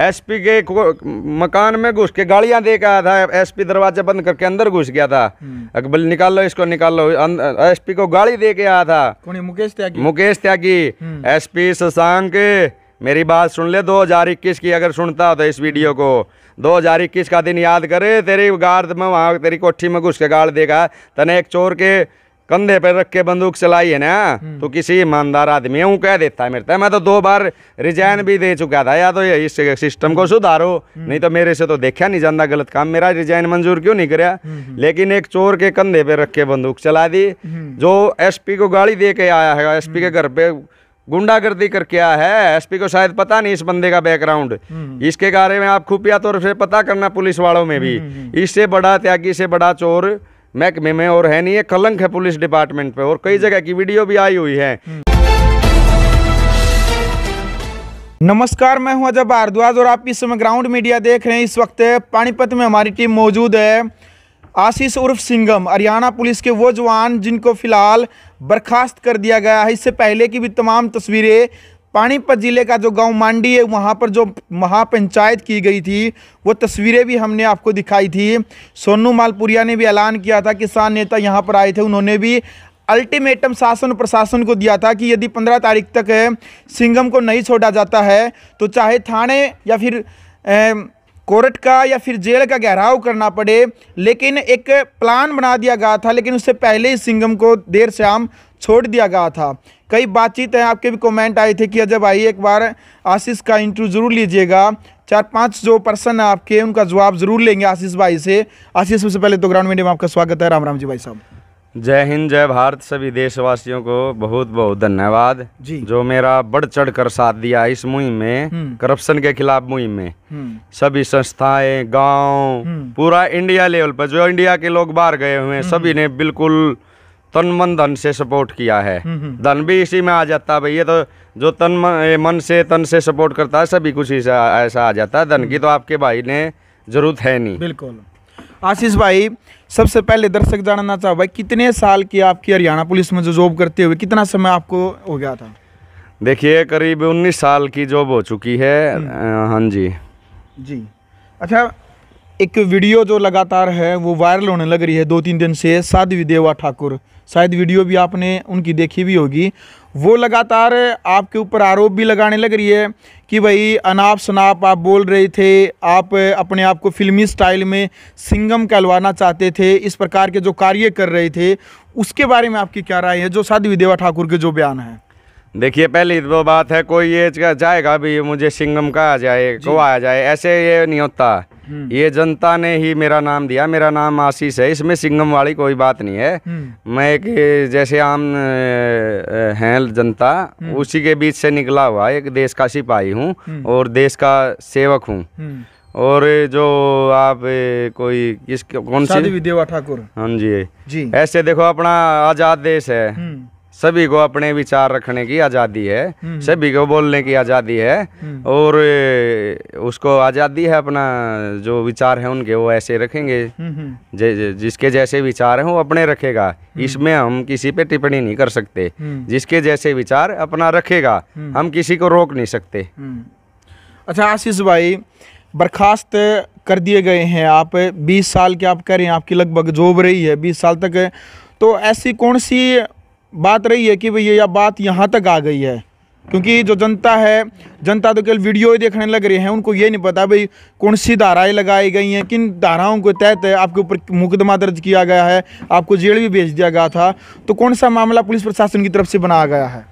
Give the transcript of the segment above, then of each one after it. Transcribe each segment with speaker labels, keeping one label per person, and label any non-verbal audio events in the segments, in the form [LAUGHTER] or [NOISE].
Speaker 1: SP के मकान में घुस के गाड़ियां दे के आया था एसपी दरवाजा बंद करके अंदर घुस गया था हम्म। अकबल निकाल लो इसको निकाल लो अं, एसपी को गाड़ी दे के आया था
Speaker 2: मुकेश त्यागी
Speaker 1: मुकेश त्यागी हम्म। एसपी शशांक मेरी बात सुन ले 2021 की अगर सुनता हो तो इस वीडियो को 2021 का दिन याद करे तेरी गार्ड में वहां तेरी कोठी में घुस के गाड़ देगा तने एक चोर के कंधे पर रख के बंदूक चलाई है ना हम्म। तो किसी ईमानदार आदमी हूँ कह देता है मेरे मैं तो दो बार रिजाइन भी दे चुका था या तो ये इस सिस्टम को सुधारो हम्म। नहीं तो मेरे से तो देखा नहीं जाना गलत काम मेरा रिजाइन मंजूर क्यों नहीं कराया हम्म, लेकिन एक चोर के कंधे पे रख के बंदूक चला दी जो एस को गाड़ी दे के आया है एस के घर पे गुंडागर्दी करके आया है एसपी को शायद पता नहीं इस बंदे का बैकग्राउंड इसके बारे में आप खुफिया तौर से पता करना पुलिस वालों में भी इससे बड़ा त्यागी से बड़ा चोर महकमे में और है नहीं है कलंक है पुलिस डिपार्टमेंट पे और कई हम्म। जगह की वीडियो भी आई हुई है हम्म।
Speaker 2: नमस्कार मैं हूं अजय भारद्वाज और आप इस समय ग्राउंड मीडिया देख रहे हैं इस वक्त पानीपत में हमारी टीम मौजूद है आशीष उर्फ सिंगम हरियाणा पुलिस के वो जवान जिनको फिलहाल बर्खास्त कर दिया गया है इससे पहले की भी तमाम तस्वीरें पानीपत ज़िले का जो गांव मांडी है वहाँ पर जो महापंचायत की गई थी वो तस्वीरें भी हमने आपको दिखाई थी सोनू मालपुरिया ने भी ऐलान किया था किसान नेता यहाँ पर आए थे उन्होंने भी अल्टीमेटम शासन प्रशासन को दिया था कि यदि पंद्रह तारीख तक सिंगम को नहीं छोड़ा जाता है तो चाहे थाने या फिर कोर्ट का या फिर जेल का गहराव करना पड़े लेकिन एक प्लान बना दिया गया था लेकिन उससे पहले ही सिंगम को देर शाम छोड़ दिया गया था कई बातचीत हैं आपके भी कमेंट आए थे कि अजय भाई एक बार आशीष का इंटरव्यू ज़रूर लीजिएगा चार पांच जो पर्सन आपके उनका जवाब ज़रूर लेंगे आशीष भाई से आशीष सबसे पहले तो ग्राउंड मीडियम आपका स्वागत है राम राम जी भाई साहब
Speaker 1: जय हिंद जय भारत सभी देशवासियों को बहुत बहुत धन्यवाद जी जो मेरा बढ़ चढ़ कर साथ दिया इस मुहिम में करप्शन हम्म। के खिलाफ मुहिम में हम्म। सभी संस्थाएं गांव हम्म। पूरा इंडिया लेवल पर जो इंडिया के लोग बाहर गए हुए हैं सभी ने बिल्कुल तन मन धन से सपोर्ट किया है हम्म, हम्म। धन भी इसी में आ जाता है भैया तो जो तन मन, मन से तन से सपोर्ट करता है सभी कुछ ऐसा ऐसा आ जाता है धन की तो आपके भाई ने जरूरत है नहीं
Speaker 2: बिल्कुल आशीष भाई सबसे पहले दर्शक जानना चाहो भाई कितने साल की आपकी हरियाणा पुलिस में जो जॉब करते हुए कितना समय आपको हो गया था
Speaker 1: देखिए करीब 19 साल की जॉब हो चुकी है हम्म। हाँ जी
Speaker 2: जी अच्छा एक वीडियो जो लगातार है वो वायरल होने लग रही है दो तीन दिन से साध्वी देवा ठाकुर शायद वीडियो भी आपने उनकी देखी भी होगी वो लगातार आपके ऊपर आरोप भी लगाने लग रही है कि भाई अनाप शनाप आप बोल रहे थे आप अपने आप को फिल्मी स्टाइल में सिंगम कहलवाना चाहते थे इस प्रकार के जो कार्य कर रहे थे उसके बारे में आपकी क्या राय है जो साध्वी देवा ठाकुर के जो बयान है
Speaker 1: देखिए पहली तो बात है कोई ये जाएगा भी मुझे सिंगम कहा जाए कहा जाए ऐसे ये नहीं होता हम्म। ये जनता ने ही मेरा नाम दिया मेरा नाम आशीष है इसमें सिंगम वाली कोई बात नहीं है हम्म। मैं एक जैसे आम है जनता हम्म। उसी के बीच से निकला हुआ एक देश का सिपाही हूँ और देश का सेवक हूँ और जो आप कोई किस कौन सी विद्या ठाकुर हाँ जी जी ऐसे देखो अपना आज़ाद देश है सभी को अपने विचार रखने की आज़ादी है हम्म, हम्म। सभी को बोलने की आज़ादी है हम्म। और उसको आज़ादी है अपना जो विचार है उनके वो ऐसे रखेंगे जै, जिसके जैसे विचार हैं वो अपने रखेगा इसमें हम किसी पे टिप्पणी नहीं कर सकते जिसके जैसे
Speaker 2: विचार अपना रखेगा हम किसी को रोक नहीं सकते अच्छा आशीष भाई बर्खास्त कर दिए गए हैं आप 20 साल के आप कह रहे हैं आपकी लगभग जॉब रही है 20 साल तक तो ऐसी कौन सी बात रही है कि भैया यह बात यहाँ तक आ गई है क्योंकि जो जनता है जनता तो केवल वीडियो ही देखने लग रही है उनको ये नहीं पता भाई कौन सी धाराएँ लगाई गई हैं किन धाराओं के तहत आपके ऊपर मुकदमा दर्ज किया गया है आपको जेल भी भेज दिया गया था तो कौन सा मामला पुलिस प्रशासन की तरफ से बनाया गया है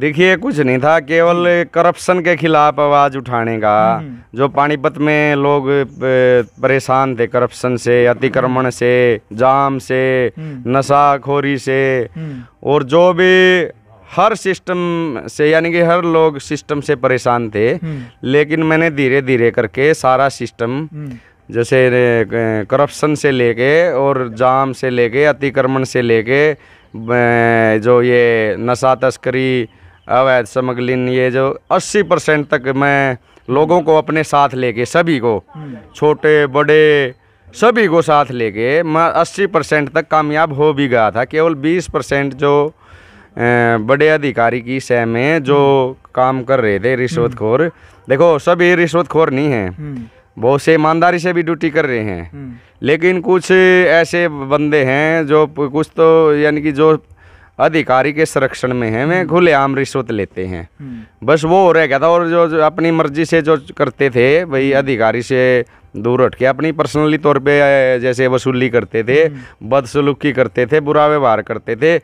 Speaker 1: देखिए कुछ नहीं था केवल करप्शन के खिलाफ आवाज़ उठाने का हम्म। जो पानीपत में लोग परेशान थे करप्शन से अतिक्रमण हम्म। से जाम से हम्म। नशाखोरी से और जो भी हर सिस्टम से यानी कि हर लोग सिस्टम से परेशान थे लेकिन मैंने धीरे धीरे करके सारा सिस्टम जैसे करप्शन से लेके और जाम से लेके अतिक्रमण से लेके जो ये नशा तस्करी अवैध समगलिन ये जो 80 परसेंट तक मैं लोगों को अपने साथ लेके सभी को हम्म। छोटे बड़े सभी को साथ लेके मैं 80 परसेंट तक कामयाब हो भी गया था केवल 20 परसेंट जो बड़े अधिकारी की सह में जो हम्म। काम कर रहे थे रिश्वतखोर हम्म। देखो सभी रिश्वतखोर नहीं हैं बहुत से ईमानदारी से भी ड्यूटी कर रहे हैं लेकिन कुछ ऐसे बंदे हैं जो कुछ तो यानी कि जो अधिकारी के संरक्षण में है वे खुलेआम रिश्वत लेते हैं हम्म। बस वो हो रह गया था और जो, जो अपनी मर्जी से जो करते थे भाई हम्म। अधिकारी से दूर हट के अपनी पर्सनली तौर पे जैसे वसूली करते थे हम्म। बदसलूकी करते थे बुरा व्यवहार करते थे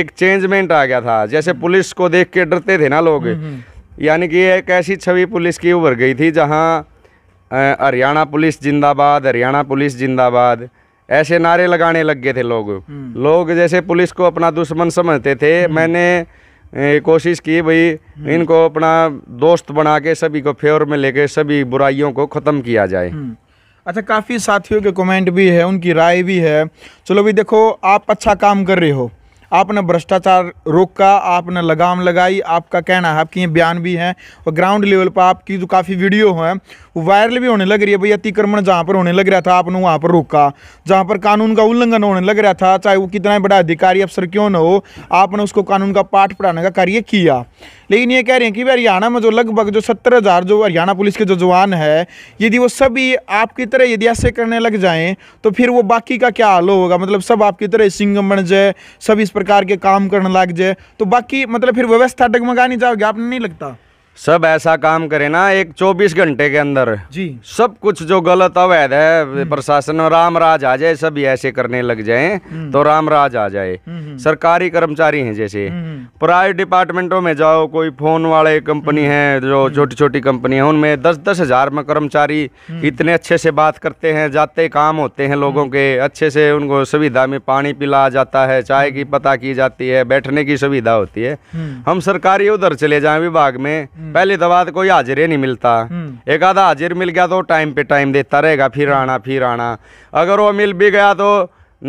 Speaker 1: एक चेंजमेंट आ गया था जैसे पुलिस को देख के डरते थे ना लोग यानी कि एक ऐसी छवि पुलिस की उभर गई थी जहाँ हरियाणा पुलिस जिंदाबाद हरियाणा पुलिस जिंदाबाद ऐसे नारे लगाने लग गए थे लोग हम्म। लोग जैसे पुलिस को अपना दुश्मन समझते थे हम्म। मैंने कोशिश की भाई हम्म। इनको अपना दोस्त बना के सभी को फेवर में लेके सभी बुराइयों को ख़त्म किया जाए
Speaker 2: अच्छा काफ़ी साथियों के कमेंट भी है उनकी राय भी है चलो भी देखो आप अच्छा काम कर रहे हो आपने भ्रष्टाचार रोका आपने लगाम लगाई आपका कहना है आपकी ये बयान भी हैं और ग्राउंड लेवल पर आपकी जो काफ़ी वीडियो है वो वायरल भी होने लग रही है भाई अतिक्रमण जहाँ पर होने लग रहा था आपने वहाँ पर रोका जहाँ पर कानून का उल्लंघन होने लग रहा था चाहे वो कितना बड़ा अधिकारी अफसर क्यों ना हो आपने उसको कानून का पाठ पढ़ाने का कार्य किया लेकिन ये कह रहे हैं कि हरियाणा में जो लगभग जो सत्तर हज़ार जो हरियाणा पुलिस के जो जवान है यदि वो सभी आपकी तरह यदि ऐसे करने लग जाएं तो फिर वो बाकी का क्या हाल होगा मतलब सब आपकी तरह सिंह बन जाए सब इस प्रकार के काम करने लग जाए तो बाकी मतलब फिर व्यवस्था डगमगा नहीं जाओगे आपने नहीं लगता
Speaker 1: सब ऐसा काम करे ना एक 24 घंटे के अंदर जी सब कुछ जो गलत अवैध है प्रशासन राम राज आ जाए सब ऐसे करने लग जाए हम्म। तो राम राज आ जाए हम्म, हम्म। सरकारी कर्मचारी हैं जैसे प्राइवेट डिपार्टमेंटों में जाओ कोई फोन वाले कंपनी है जो छोटी छोटी कंपनी है उनमें दस दस हजार में कर्मचारी इतने अच्छे से बात करते हैं जाते काम होते हैं लोगों के अच्छे से उनको सुविधा में पानी पिला जाता है चाय की पता की जाती है बैठने की सुविधा होती है हम सरकारी उधर चले जाए विभाग में हम्म। पहली दवा तो कोई हाजिर ही नहीं मिलता हम्म। एक आधा हाजिर मिल गया तो टाइम पे टाइम देता रहेगा फिर आना फिर आना अगर वो मिल भी गया तो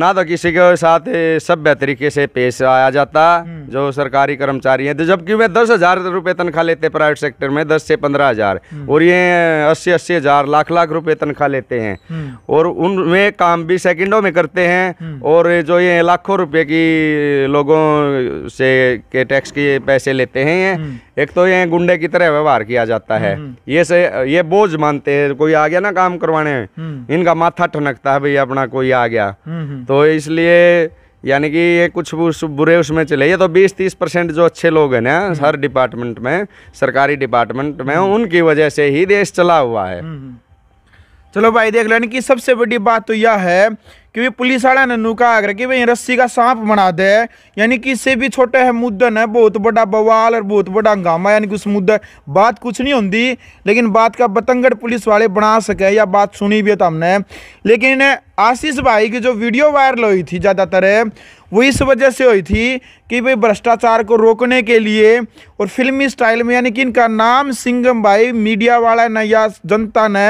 Speaker 1: ना तो किसी के साथ सभ्य तरीके से पेश आया जाता हम्म। जो सरकारी कर्मचारी हैं तो जबकि वे दस हजार रुपये तनख्वाह लेते प्राइवेट सेक्टर में दस से पंद्रह हजार और ये अस्सी अस्सी हजार लाख लाख रुपए तनख्वाह लेते हैं और उनमें काम भी सेकंडों में करते हैं और जो ये लाखों रुपए की लोगों से के टैक्स के पैसे लेते हैं एक तो ये गुंडे की तरह व्यवहार किया जाता है हम्म, हम्म। ये से ये बोझ मानते हैं कोई आ गया ना काम करवाने हम्म। इनका माथा ठनकता है भाई अपना कोई आ गया तो इसलिए यानी कि ये कुछ बुरे उसमें चले ये तो 20-30 परसेंट जो अच्छे लोग हैं ना हर डिपार्टमेंट में सरकारी डिपार्टमेंट में उनकी वजह से ही देश चला हुआ
Speaker 2: है चलो भाई देख लेने की सबसे बड़ी बात तो यह है क्योंकि पुलिस वाला ने नुका कर कि भाई रस्सी का सांप बना दे यानी कि इससे भी छोटे है मुद्दा है बहुत बड़ा बवाल और बहुत बड़ा हंगामा यानी कि उस मुद्दा बात कुछ नहीं होती लेकिन बात का बतंगड़ पुलिस वाले बना सके या बात सुनी भी है तो हमने लेकिन आशीष भाई की जो वीडियो वायरल हुई थी ज़्यादातर वो इस वजह से हुई थी कि भाई भ्रष्टाचार को रोकने के लिए और फिल्मी स्टाइल में यानी कि इनका नाम सिंगम भाई मीडिया वाला ने या जनता ने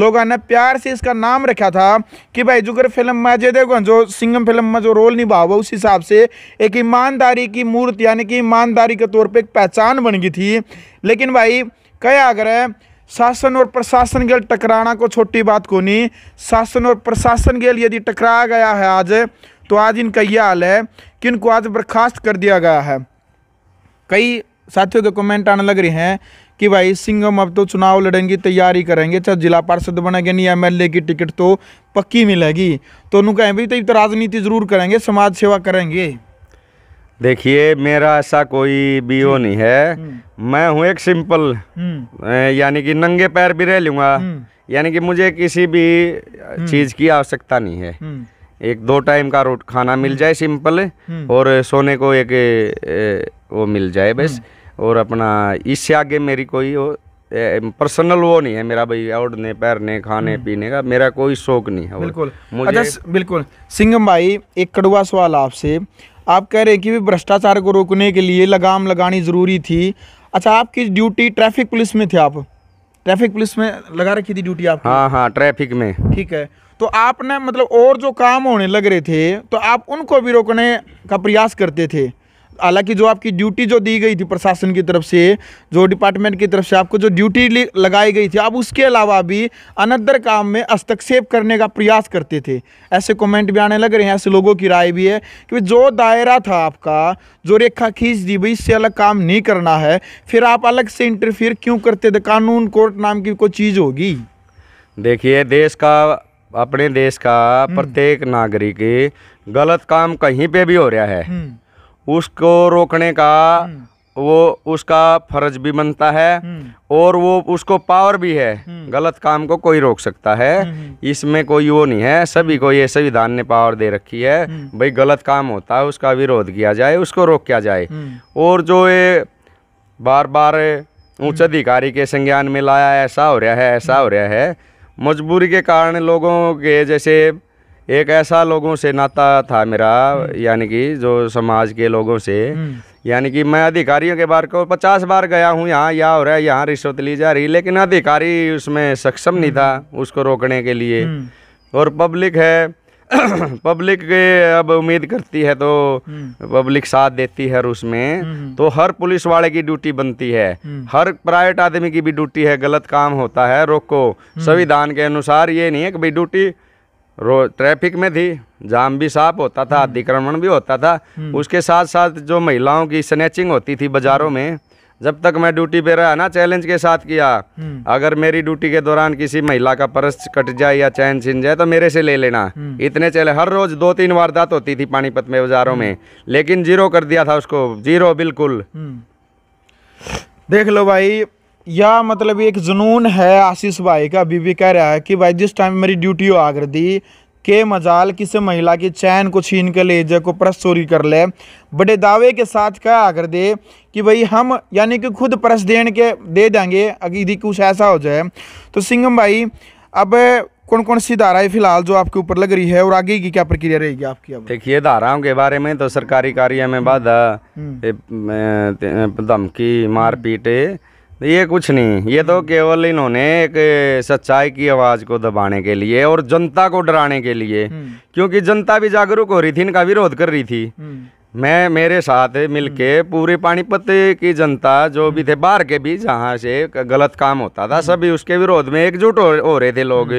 Speaker 2: लोगों ने प्यार से इसका नाम रखा था कि भाई जुगर फिल्म में अजय देवगन जो सिंगम फिल्म में जो रोल निभा हुआ उस हिसाब से एक ईमानदारी की मूर्त यानी कि ईमानदारी के तौर पर एक पहचान बन गई थी लेकिन भाई क्या अगर शासन और प्रशासन के टकराना को छोटी बात को नहीं शासन और प्रशासन के लिए यदि टकरा गया है आज तो आज इनका यह हाल है कि इनको आज बर्खास्त कर दिया गया है कई साथियों के कमेंट आने लग रहे हैं कि भाई सिंगम अब तो चुनाव लड़ेंगे तैयारी करेंगे चाहे अच्छा, जिला पार्षद बनेंगे नहीं एमएलए की टिकट तो पक्की मिलेगी तो उन्होंने कहें भाई तो, तो राजनीति ज़रूर करेंगे समाज सेवा करेंगे
Speaker 1: देखिए मेरा ऐसा कोई भी वो हम्म। नहीं है हम्म। मैं हूँ एक सिंपल हम्म। यानी कि नंगे पैर भी रह लूँगा यानी कि मुझे किसी भी चीज़ की आवश्यकता नहीं है एक दो टाइम का रोट खाना मिल जाए सिंपल हम्म। और सोने को एक वो मिल जाए बस हम्म। और अपना इससे आगे मेरी कोई वो पर्सनल वो नहीं है मेरा भाई ओढ़ने पैरने खाने हम्म। पीने का मेरा कोई शौक नहीं है बिल्कुल मुझे अच्छा
Speaker 2: बिल्कुल सिंगम भाई एक कड़वा सवाल आपसे आप कह रहे कि भ्रष्टाचार को रोकने के लिए लगाम लगानी ज़रूरी थी अच्छा आपकी ड्यूटी ट्रैफिक पुलिस में थे आप ट्रैफिक पुलिस में लगा रखी थी ड्यूटी आप हाँ हाँ ट्रैफिक में ठीक है तो आपने मतलब और जो काम होने लग रहे थे तो आप उनको भी रोकने का प्रयास करते थे हालांकि जो आपकी ड्यूटी जो दी गई थी प्रशासन की तरफ से जो डिपार्टमेंट की तरफ से आपको जो ड्यूटी लगाई गई थी आप उसके अलावा भी अनदर काम में हस्तक्षेप करने का प्रयास करते थे ऐसे कमेंट भी आने लग रहे हैं ऐसे लोगों की राय भी है कि जो दायरा था आपका जो रेखा खींच दी भाई इससे अलग काम नहीं करना है फिर आप अलग से इंटरफियर क्यों करते थे कानून कोर्ट नाम की कोई चीज़ होगी
Speaker 1: देखिए देश का अपने देश का हम्म। प्रत्येक नागरिक गलत काम कहीं पे भी हो रहा है हम्म। उसको रोकने का हम्म। वो उसका फर्ज भी बनता है और वो उसको पावर भी है गलत काम को कोई रोक सकता है इसमें कोई वो नहीं है सभी को ये संविधान ने पावर दे रखी है भाई गलत काम होता है उसका विरोध किया जाए उसको रोक किया जाए और जो ये बार बार उच्च अधिकारी के संज्ञान में लाया ऐसा हो रहा है ऐसा हो रहा है मजबूरी के कारण लोगों के जैसे एक ऐसा लोगों से नाता था मेरा हम्म। यानी कि जो समाज के लोगों से हम्म। यानी कि मैं अधिकारियों के बार को पचास बार गया हूँ यहाँ या हो रहा है यहाँ रिश्वत ली जा रही लेकिन अधिकारी उसमें सक्षम नहीं हम्म। था उसको रोकने के लिए और पब्लिक है [COUGHS] पब्लिक अब उम्मीद करती है तो हम्म। पब्लिक साथ देती है उसमें हम्म। तो हर पुलिस वाले की ड्यूटी बनती है हम्म। हर प्राइवेट आदमी की भी ड्यूटी है गलत काम होता है रोको संविधान के अनुसार ये नहीं है कि भाई ड्यूटी रो ट्रैफिक में थी जाम भी साफ होता था अतिक्रमण भी होता था उसके साथ साथ जो महिलाओं की स्नेचिंग होती थी बाजारों में जब तक मैं ड्यूटी पे रहा ना चैलेंज के साथ किया हम्म। अगर मेरी ड्यूटी के दौरान किसी महिला का परस कट जाए या चैन छिन जाए तो मेरे से ले लेना हम्म। इतने चले हर रोज दो तीन वारदात होती थी पानीपत में बाजारों में हम्म। लेकिन जीरो कर दिया था उसको जीरो बिल्कुल
Speaker 2: देख लो भाई या मतलब एक जुनून है आशीष भाई का अभी भी कह रहा है कि भाई जिस टाइम मेरी ड्यूटी हो आकर दी के मजाल किसी महिला की चैन को छीन कर लेजे को चोरी कर ले बड़े दावे के साथ कह आकर दे कि भाई हम यानी कि खुद परस देन के दे देंगे अगर यदि कुछ ऐसा हो जाए तो सिंगम भाई अब कौन कौन सी धाराएं फिलहाल जो आपके ऊपर लग रही है और आगे की क्या प्रक्रिया रहेगी आपकी
Speaker 1: अब देखिए धाराओं के बारे में तो सरकारी कार्य में बाधा हम्म। धमकी मारपीट ये कुछ नहीं ये तो केवल इन्होंने एक सच्चाई की आवाज़ को दबाने के लिए और जनता को डराने के लिए हम्म। क्योंकि जनता भी जागरूक हो रही थी इनका विरोध कर रही थी हम्म। मैं मेरे साथ मिलके हम्म। पूरे पानीपत की जनता जो भी थे बाहर के भी जहाँ से गलत काम होता था सभी उसके विरोध में एकजुट हो रहे थे लोग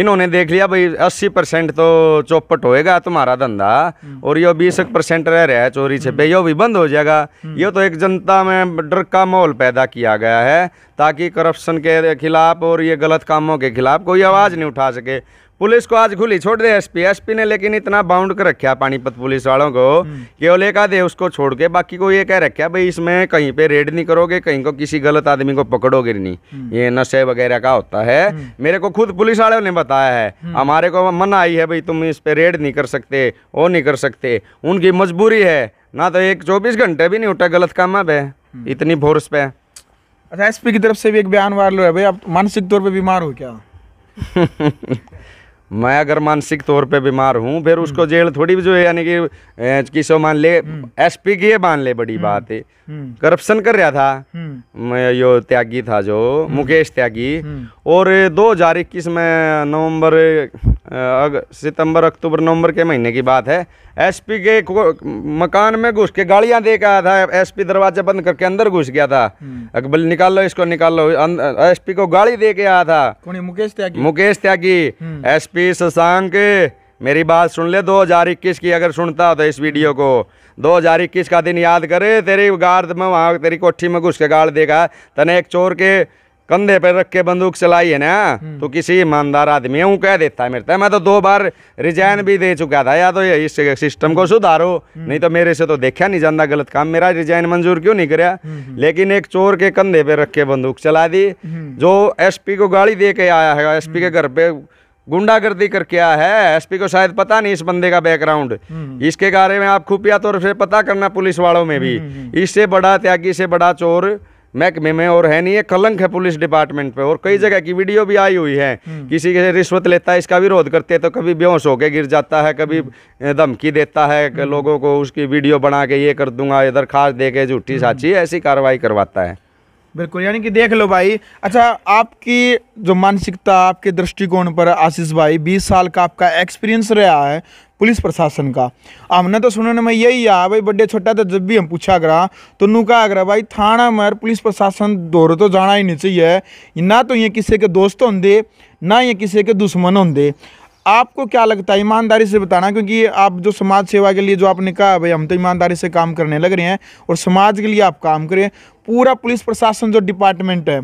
Speaker 1: इन्होंने देख लिया भाई अस्सी परसेंट तो चौपट होएगा तुम्हारा धंधा हम्म। और ये बीस परसेंट रह रहा है चोरी छिपे यो भी बंद हो जाएगा हम्म। ये तो एक जनता में डर का माहौल पैदा किया गया है ताकि करप्शन के खिलाफ और ये गलत कामों के खिलाफ कोई आवाज़ नहीं उठा सके पुलिस को आज खुली छोड़ दे एसपी एसपी ने लेकिन इतना बाउंड कर रखा पानीपत पुलिस वालों को केवल एक आधे उसको छोड़ के बाकी को ये कह रखा भाई इसमें कहीं पे रेड नहीं करोगे कहीं को किसी गलत आदमी को पकड़ोगे नहीं हम्म। ये नशे वगैरह का होता है हम्म। मेरे को खुद पुलिस वालों ने बताया है हम्म। हमारे को मन आई है भाई तुम इस पे रेड नहीं कर सकते वो नहीं कर सकते उनकी मजबूरी है ना तो एक चौबीस घंटे भी नहीं उठा गलत काम अब है इतनी फोर्स पे
Speaker 2: अच्छा एसपी की तरफ से भी एक बयान वायरल है भाई आप मानसिक तौर पे बीमार हो क्या
Speaker 1: [LAUGHS] मैं अगर मानसिक तौर पे बीमार हूँ फिर उसको हम्म। जेल थोड़ी जो है यानी कि किसो मान ले हम्म। एसपी की मान ले बड़ी हम्म। बात है करप्शन कर रहा था मैं यो त्यागी था जो मुकेश त्यागी और दो हजार इक्कीस में नवम्बर सितंबर अक्टूबर नवंबर के महीने की बात है एसपी के मकान में घुस के गाड़ियां दे के आया था एसपी दरवाजा बंद करके अंदर घुस गया था हम्म। अकबल निकाल लो इसको निकाल लो अं- एसपी को गाड़ी दे के आया था
Speaker 2: मुकेश त्यागी
Speaker 1: मुकेश त्यागी हम्म। एसपी शशांक मेरी बात सुन ले 2021 की अगर सुनता हो तो इस वीडियो को 2021 का दिन याद करे तेरी गार्ड में वहाँ तेरी कोठी में घुस के गाड़ देगा तने एक चोर के कंधे पर रख के बंदूक चलाई है ना हम्म। तो किसी ईमानदार आदमी है वो कह देता है मेरे था मैं तो दो बार रिजाइन भी दे चुका था या तो इस सिस्टम को सुधारो हम्म। नहीं तो मेरे से तो देखा नहीं जाना गलत काम मेरा रिजाइन मंजूर क्यों नहीं कराया हम्म, लेकिन एक चोर के कंधे पे रख के बंदूक चला दी जो एसपी को गाड़ी दे के आया है एसपी के घर पे गुंडागर्दी करके आया है एसपी को शायद पता नहीं इस बंदे का बैकग्राउंड इसके बारे में आप खुफिया तौर तो से पता करना पुलिस वालों में भी इससे बड़ा त्यागी से बड़ा चोर महकमे में और है नहीं है कलंक है पुलिस डिपार्टमेंट पे और कई जगह की वीडियो भी आई हुई है हम्म। किसी के रिश्वत लेता है इसका विरोध करते हैं तो कभी बेहोश होके गिर जाता है कभी हम्म। धमकी देता है हम्म। लोगों को उसकी वीडियो बना के ये कर दूंगा इधर खास दे के झूठी साची ऐसी कार्रवाई करवाता है
Speaker 2: बिल्कुल यानी कि देख लो भाई अच्छा आपकी जो मानसिकता आपके दृष्टिकोण पर आशीष भाई 20 साल का आपका एक्सपीरियंस रहा है पुलिस प्रशासन का हमने तो सुनने में यही आ भाई बड्डे छोटा था तो जब भी हम पूछा करा तो नू कहा करा भाई थाना मर पुलिस प्रशासन दौर तो जाना ही नहीं चाहिए ना तो ये किसी के दोस्त होंगे ना ये किसी के दुश्मन होंगे आपको क्या लगता है ईमानदारी से बताना क्योंकि आप जो समाज सेवा के लिए जो आपने कहा भाई हम तो ईमानदारी से काम करने लग रहे हैं और समाज के लिए आप काम करें पूरा पुलिस प्रशासन जो डिपार्टमेंट है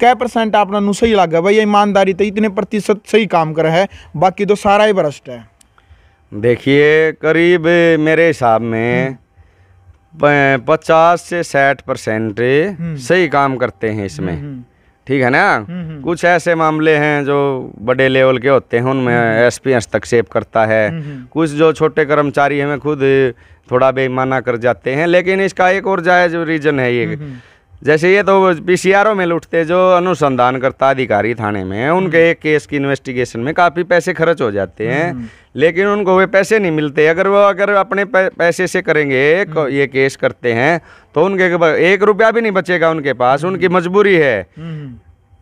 Speaker 2: कै परसेंट आपने सही लगा भाई ईमानदारी तो इतने प्रतिशत सही काम कर है बाकी तो सारा ही भ्रष्ट है
Speaker 1: देखिए करीब मेरे हिसाब में हम्म। पचास से साठ परसेंट हम्म। सही काम करते हैं इसमें हम्म, ठीक है ना कुछ ऐसे मामले हैं जो बड़े लेवल के होते हैं उनमें एसपी पी हस्तक्षेप करता है कुछ जो छोटे कर्मचारी हैं मैं खुद थोड़ा बेईमाना कर जाते हैं लेकिन इसका एक और जायज रीज़न है ये हम्म, हम्म। जैसे ये तो पी में लुटते जो अनुसंधान करता अधिकारी थाने में उनके हम्म। एक केस की इन्वेस्टिगेशन में काफ़ी पैसे खर्च हो जाते हैं लेकिन उनको वे पैसे नहीं मिलते अगर वो अगर अपने पैसे से करेंगे ये केस करते हैं तो उनके एक रुपया भी नहीं बचेगा उनके पास उनकी मजबूरी है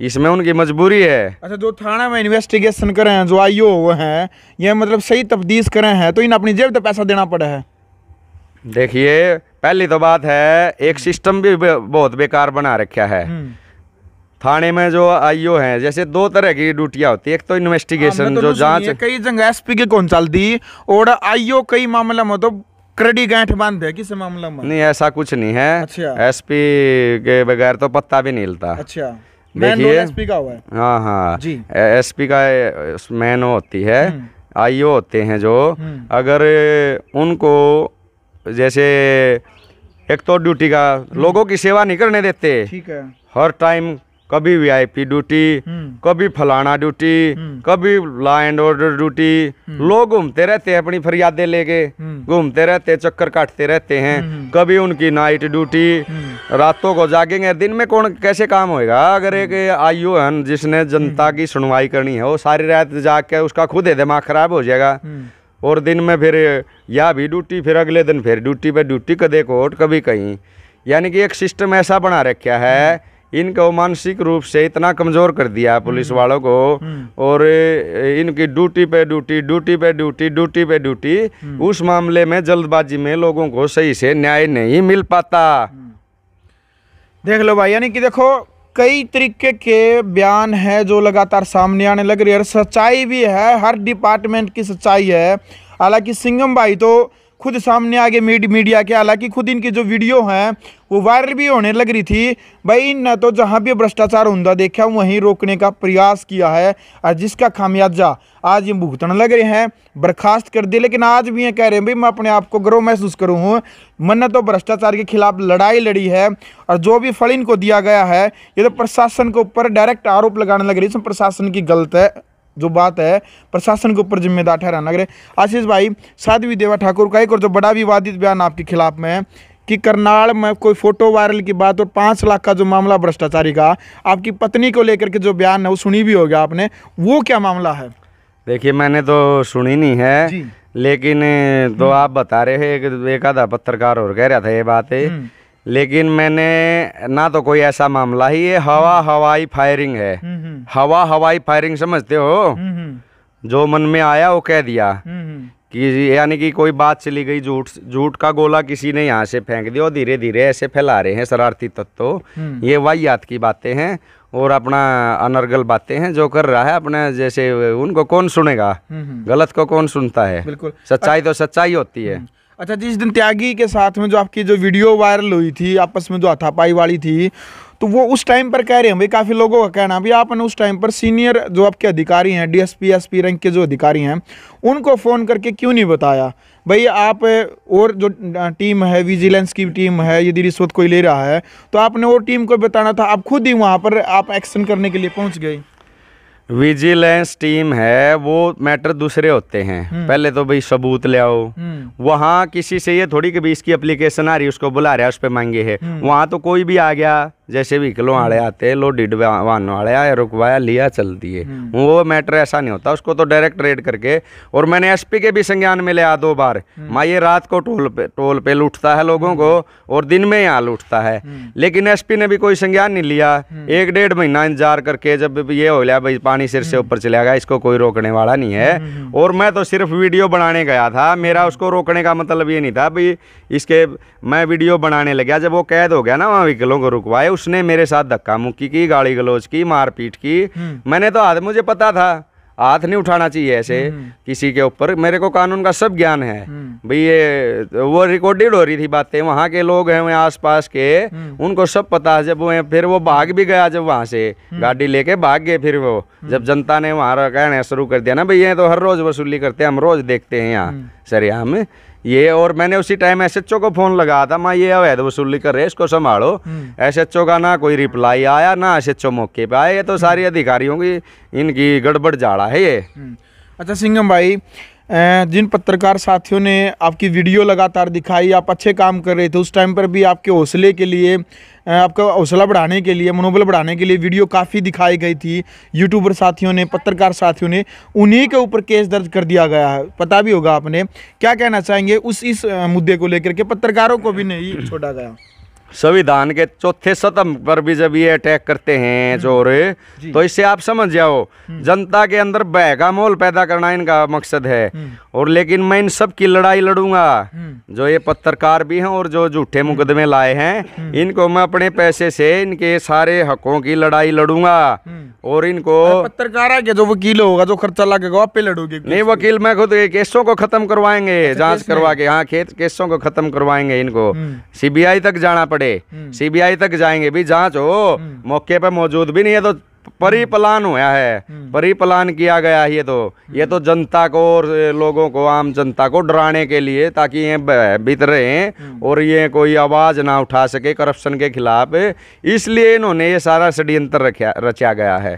Speaker 1: इसमें उनकी मजबूरी है
Speaker 2: अच्छा जो थाना में इन्वेस्टिगेशन करे हैं जो आईओ हुए हैं ये मतलब सही तब्दीश करे हैं तो इन अपनी जेब तो पैसा देना पड़ा है
Speaker 1: देखिए पहली तो बात है एक सिस्टम भी बहुत बेकार बना रखा है हम्म। थाने में जो आईओ हैं जैसे दो तरह की ड्यूटियाँ होती है एक तो इन्वेस्टिगेशन हाँ, तो जो जांच
Speaker 2: कई जगह एसपी के कौन चल दी और आईओ कई मामला में तो क्रेडिट गांठ बांध है किस मामला में
Speaker 1: नहीं ऐसा कुछ नहीं है अच्छा। एसपी के बगैर तो पत्ता भी नहीं हिलता
Speaker 2: अच्छा देखिए एसपी का हुआ है
Speaker 1: हाँ हाँ जी एसपी का मैन होती है हम्म। आईओ होते हैं जो हम्म। अगर उनको जैसे एक तो ड्यूटी का हम्म। लोगों की सेवा नहीं करने देते ठीक है हर टाइम कभी वीआईपी ड्यूटी हम्म। कभी फलाना ड्यूटी हम्म। कभी लॉ एंड ऑर्डर ड्यूटी लोग घूमते रहते हैं अपनी फरियादे लेके घूमते रहते चक्कर काटते रहते हैं कभी उनकी नाइट ड्यूटी रातों को जागेंगे दिन में कौन कैसे काम होएगा अगर एक आयु है जिसने जनता की सुनवाई करनी है वो सारी रात जाग के उसका खुद ही दिमाग खराब हो जाएगा और दिन में फिर या भी ड्यूटी फिर अगले दिन फिर ड्यूटी पे ड्यूटी कदे कोट कभी कहीं यानी कि एक सिस्टम ऐसा बना रखा है इनको मानसिक रूप से इतना कमज़ोर कर दिया पुलिस वालों को और इनकी ड्यूटी पे ड्यूटी ड्यूटी पे ड्यूटी ड्यूटी पे ड्यूटी उस मामले में जल्दबाजी में लोगों को सही से न्याय नहीं मिल पाता
Speaker 2: देख लो भाई यानी कि देखो कई तरीके के बयान हैं जो लगातार सामने आने लग रही है और सच्चाई भी है हर डिपार्टमेंट की सच्चाई है हालांकि सिंगम भाई तो खुद सामने आगे मीडिया के हालांकि खुद इनकी जो वीडियो हैं वो वायरल भी होने लग रही थी भाई इन तो जहाँ भी भ्रष्टाचार होंदा देखा वहीं रोकने का प्रयास किया है और जिसका खामियाजा आज ये भुगतने लग रहे हैं बर्खास्त कर दिए लेकिन आज भी ये कह रहे हैं भाई मैं अपने आप को गर्व महसूस करूँ हूँ मन ने तो भ्रष्टाचार के खिलाफ लड़ाई लड़ी है और जो भी फल इनको दिया गया है ये तो प्रशासन के ऊपर डायरेक्ट आरोप लगाने लग रही है इसमें प्रशासन की गलत है जो बात है प्रशासन के ऊपर जिम्मेदार ठहराना अगर आशीष भाई साधवी देवा ठाकुर का एक और जो बड़ा विवादित बयान आपके खिलाफ में है कि करनाल में कोई फोटो वायरल की बात और पाँच लाख का जो मामला भ्रष्टाचारी का आपकी पत्नी को लेकर के जो बयान है वो सुनी भी होगा आपने वो क्या मामला है
Speaker 1: देखिए मैंने तो सुनी नहीं है लेकिन तो हम्म। आप बता रहे हैं एक आधा पत्रकार और कह रहा था ये बात है हम्म। लेकिन मैंने ना तो कोई ऐसा मामला ही ये हवा हवाई फायरिंग है हम्म, हम्म। हवा हवाई फायरिंग समझते हो हम्म, जो मन में आया वो कह दिया कि यानी कि कोई बात चली गई झूठ झूठ का गोला किसी ने यहाँ से फेंक दिया और धीरे धीरे ऐसे फैला रहे हैं शरारती तत्व ये वाहियात की बातें हैं और अपना अनर्गल बातें हैं जो कर रहा है अपने जैसे उनको कौन सुनेगा गलत को कौन सुनता है बिल्कुल सच्चाई तो सच्चाई
Speaker 2: होती है अच्छा जिस दिन त्यागी के साथ में जो आपकी जो वीडियो वायरल हुई थी आपस में जो हथापाई वाली थी तो वो उस टाइम पर कह रहे हैं भाई काफ़ी लोगों का कहना भी आपने उस टाइम पर सीनियर जो आपके अधिकारी हैं डीएसपी एसपी रैंक के जो अधिकारी हैं उनको फ़ोन करके क्यों नहीं बताया भाई आप और जो टीम है विजिलेंस की टीम है यदि रिश्वत कोई ले रहा है तो आपने और टीम को बताना था आप खुद ही वहाँ पर आप एक्शन करने के लिए पहुँच गई
Speaker 1: विजिलेंस टीम है वो मैटर दूसरे होते हैं हम्म। पहले तो भाई सबूत ले आओ हम्म। वहाँ किसी से ये थोड़ी कभी इसकी एप्लीकेशन आ रही है उसको बुला रहा है उस पर मांगे है हम्म। वहाँ तो कोई भी आ गया जैसे व्हीकलों वाले हम्म। आते हैं लोडी वाहन वाले आए रुकवाया लिया चल दिए हम्म। वो मैटर ऐसा नहीं होता उसको तो डायरेक्ट रेड करके और मैंने एसपी के भी संज्ञान में लिया दो बार हम्म। माँ ये रात को टोल पे टोल पे लूटता है लोगों को और दिन में यहाँ लूटता है लेकिन एसपी ने भी कोई संज्ञान नहीं लिया एक डेढ़ महीना इंतजार करके जब ये हो गया भाई पानी सिर से ऊपर चला गया इसको कोई रोकने वाला नहीं है और मैं तो सिर्फ वीडियो बनाने गया था मेरा उसको रोकने का मतलब ये नहीं था भाई इसके मैं वीडियो बनाने लग गया जब वो कैद हो गया ना वहाँ व्हीकलों को रुकवाए उसने मेरे साथ धक्का मुक्की की गाली गलोच की मारपीट की हम्म। मैंने तो हाथ मुझे पता था हाथ नहीं उठाना चाहिए ऐसे हम्म। किसी के ऊपर मेरे को कानून का सब ज्ञान है हम्म। भाई ये वो रिकॉर्डेड हो रही थी बातें वहाँ के लोग हैं वहाँ आसपास के उनको सब पता है जब वो फिर वो भाग भी गया जब वहाँ से गाड़ी लेके भाग गए फिर वो जब जनता ने वहाँ कहना शुरू कर दिया ना भाई ये तो हर रोज वसूली करते हैं हम रोज देखते हैं यहाँ सरेआम ये और मैंने उसी टाइम एसएचओ को फोन लगाया था माँ ये अवैध वसूली कर रहे इसको संभालो एसएचओ हम्म। का ना कोई रिप्लाई आया ना एसएचओ मौके पे आया ये तो सारी हम्म। अधिकारियों की
Speaker 2: इनकी गड़बड़ जाड़ा
Speaker 1: है ये हम्म।
Speaker 2: अच्छा सिंगम भाई जिन पत्रकार साथियों ने आपकी वीडियो लगातार दिखाई आप अच्छे काम कर रहे थे उस टाइम पर भी आपके हौसले के लिए आपका हौसला बढ़ाने के लिए मनोबल बढ़ाने के लिए वीडियो काफ़ी दिखाई गई थी यूट्यूबर साथियों ने पत्रकार साथियों ने उन्हीं के ऊपर केस दर्ज कर दिया गया है पता भी होगा आपने क्या कहना चाहेंगे उस इस मुद्दे को लेकर के पत्रकारों को भी नहीं छोड़ा गया संविधान के
Speaker 1: चौथे सतम पर भी जब ये अटैक करते हैं चोर हम्म। तो इससे आप समझ जाओ हम्म। जनता के अंदर बह का माहौल पैदा करना इनका मकसद है हम्म। और लेकिन मैं इन सब की लड़ाई लड़ूंगा जो ये पत्रकार भी हैं और जो झूठे मुकदमे लाए हैं इनको मैं अपने पैसे से इनके सारे हकों की लड़ाई लड़ूंगा और इनको पत्रकार
Speaker 2: के जो वकील होगा जो खर्चा लगेगा आप पे लड़ोगे नहीं
Speaker 1: वकील मैं खुद केसों को खत्म करवाएंगे अच्छा, जांच करवा के हाँ खेत केसों को खत्म करवाएंगे इनको सीबीआई तक जाना पड़ेगा पड़े हम्म। सीबीआई तक जाएंगे भी जांच हो हम्म। मौके पर मौजूद भी नहीं है तो परी प्लान हुआ है हम्म। परी प्लान किया गया है ये तो ये तो जनता को और लोगों को आम जनता को डराने के लिए ताकि ये भीतर रहें और ये कोई आवाज़ ना उठा सके करप्शन के खिलाफ इसलिए इन्होंने ये सारा षड्यंत्र रचा गया है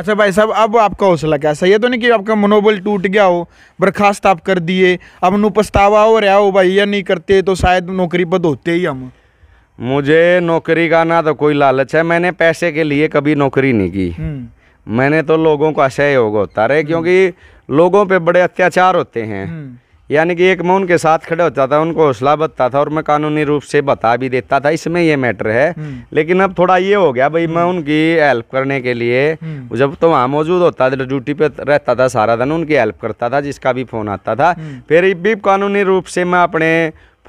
Speaker 2: अच्छा भाई साहब अब आपका हौसला क्या सही है तो नहीं कि आपका मनोबल टूट गया हो बर्खास्त आप कर दिए अब नु हो रहा हो भाई या नहीं करते तो शायद नौकरी पर होते ही हम
Speaker 1: मुझे नौकरी का ना तो कोई लालच है मैंने पैसे के लिए कभी नौकरी नहीं की हम्म। मैंने तो लोगों का सहयोग होता रहे हम्म। क्योंकि लोगों पे बड़े अत्याचार होते हैं हम्म। यानी कि एक मैं उनके साथ खड़े होता था उनको हौसला बदता था और मैं कानूनी रूप से बता भी देता था इसमें ये मैटर है लेकिन अब थोड़ा ये हो गया भाई मैं उनकी हेल्प करने के लिए जब तो वहाँ मौजूद होता था ड्यूटी पे रहता था सारा दिन उनकी हेल्प करता था जिसका भी फ़ोन आता था फिर भी कानूनी रूप से मैं अपने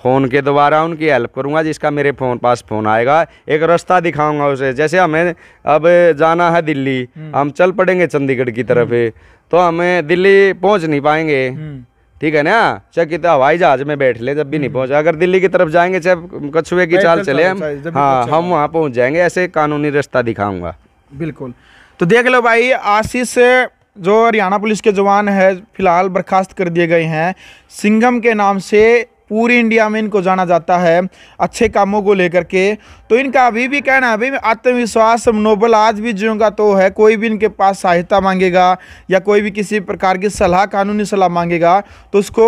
Speaker 1: फ़ोन के द्वारा उनकी हेल्प करूँगा जिसका मेरे फ़ोन पास फ़ोन आएगा एक रास्ता दिखाऊँगा उसे जैसे हमें अब जाना है दिल्ली हम्म। हम चल पड़ेंगे चंडीगढ़ की तरफ हम्म। तो हमें दिल्ली पहुँच नहीं पाएंगे हम्म। ठीक है ना चाहे कितना हवाई जहाज में बैठ ले जब भी नहीं पहुंचा अगर दिल्ली की तरफ जाएंगे चाहे कछुए की चाल चले हम हाँ हम वहाँ पहुँच जाएंगे ऐसे कानूनी रास्ता दिखाऊंगा
Speaker 2: बिल्कुल तो देख लो भाई आशीष जो हरियाणा पुलिस के जवान है फिलहाल बर्खास्त कर दिए गए हैं सिंघम के नाम से पूरी इंडिया में इनको जाना जाता है अच्छे कामों को लेकर के तो इनका अभी भी कहना है अभी आत्मविश्वास मनोबल आज भी का तो है कोई भी इनके पास सहायता मांगेगा या कोई भी किसी प्रकार की सलाह कानूनी सलाह मांगेगा तो उसको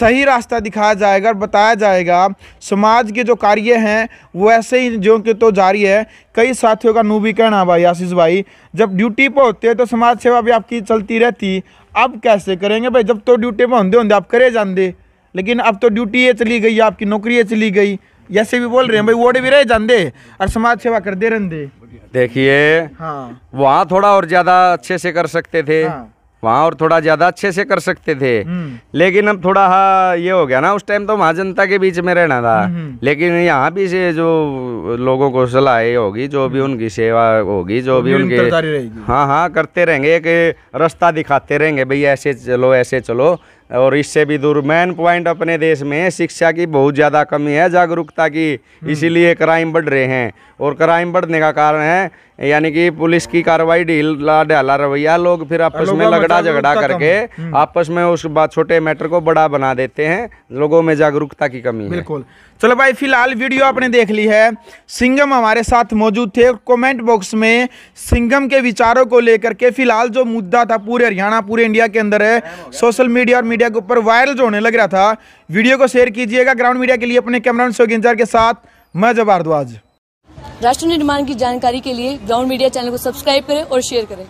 Speaker 2: सही रास्ता दिखाया जाएगा और बताया जाएगा समाज के जो कार्य हैं वो ऐसे ही जो कि तो जारी है कई साथियों का नू भी कहना भाई आशीष भाई जब ड्यूटी पर होते हैं तो समाज सेवा भी आपकी चलती रहती अब कैसे करेंगे भाई जब तो ड्यूटी पर होंगे होंगे आप करे जाते लेकिन अब तो ड्यूटी ये चली गई आपकी नौकरी ये चली गई ऐसे भी बोल रहे हैं भाई वोट भी रहे जानते और समाज सेवा कर दे रहे देखिए हाँ
Speaker 1: वहाँ थोड़ा और ज्यादा अच्छे से कर सकते थे हाँ। वहाँ और थोड़ा ज्यादा अच्छे से कर सकते थे हम्म। लेकिन अब थोड़ा हाँ ये हो गया ना उस टाइम तो वहाँ जनता के बीच में रहना था हम्म, हम्म। लेकिन यहाँ भी से जो लोगों को सलाह होगी जो भी उनकी सेवा होगी जो भी उनके हाँ हाँ करते रहेंगे एक रास्ता दिखाते रहेंगे भाई ऐसे चलो ऐसे चलो और इससे भी दूर मेन पॉइंट अपने देश में शिक्षा की बहुत ज़्यादा कमी है जागरूकता की हम्म। इसीलिए क्राइम बढ़ रहे हैं और क्राइम बढ़ने का कारण है यानी कि पुलिस की कार्रवाई ढीला ढाला रवैया लोग फिर आपस में लगड़ा झगड़ा करके हम्म। आपस में उस बात छोटे मैटर को बड़ा बना देते हैं लोगों में जागरूकता
Speaker 2: की कमी बिल्कुल चलो भाई फिलहाल वीडियो आपने देख ली है सिंगम हमारे साथ मौजूद थे कमेंट बॉक्स में सिंगम के विचारों को लेकर के फिलहाल जो मुद्दा था पूरे हरियाणा पूरे इंडिया के अंदर है सोशल मीडिया और मीडिया के ऊपर वायरल जो होने लग रहा था वीडियो को शेयर कीजिएगा ग्राउंड मीडिया के लिए अपने कैमरा शोक के साथ मैं जब भारद्वाज
Speaker 1: राष्ट्र निर्माण की जानकारी के लिए ग्राउंड मीडिया चैनल को सब्सक्राइब करें और शेयर करें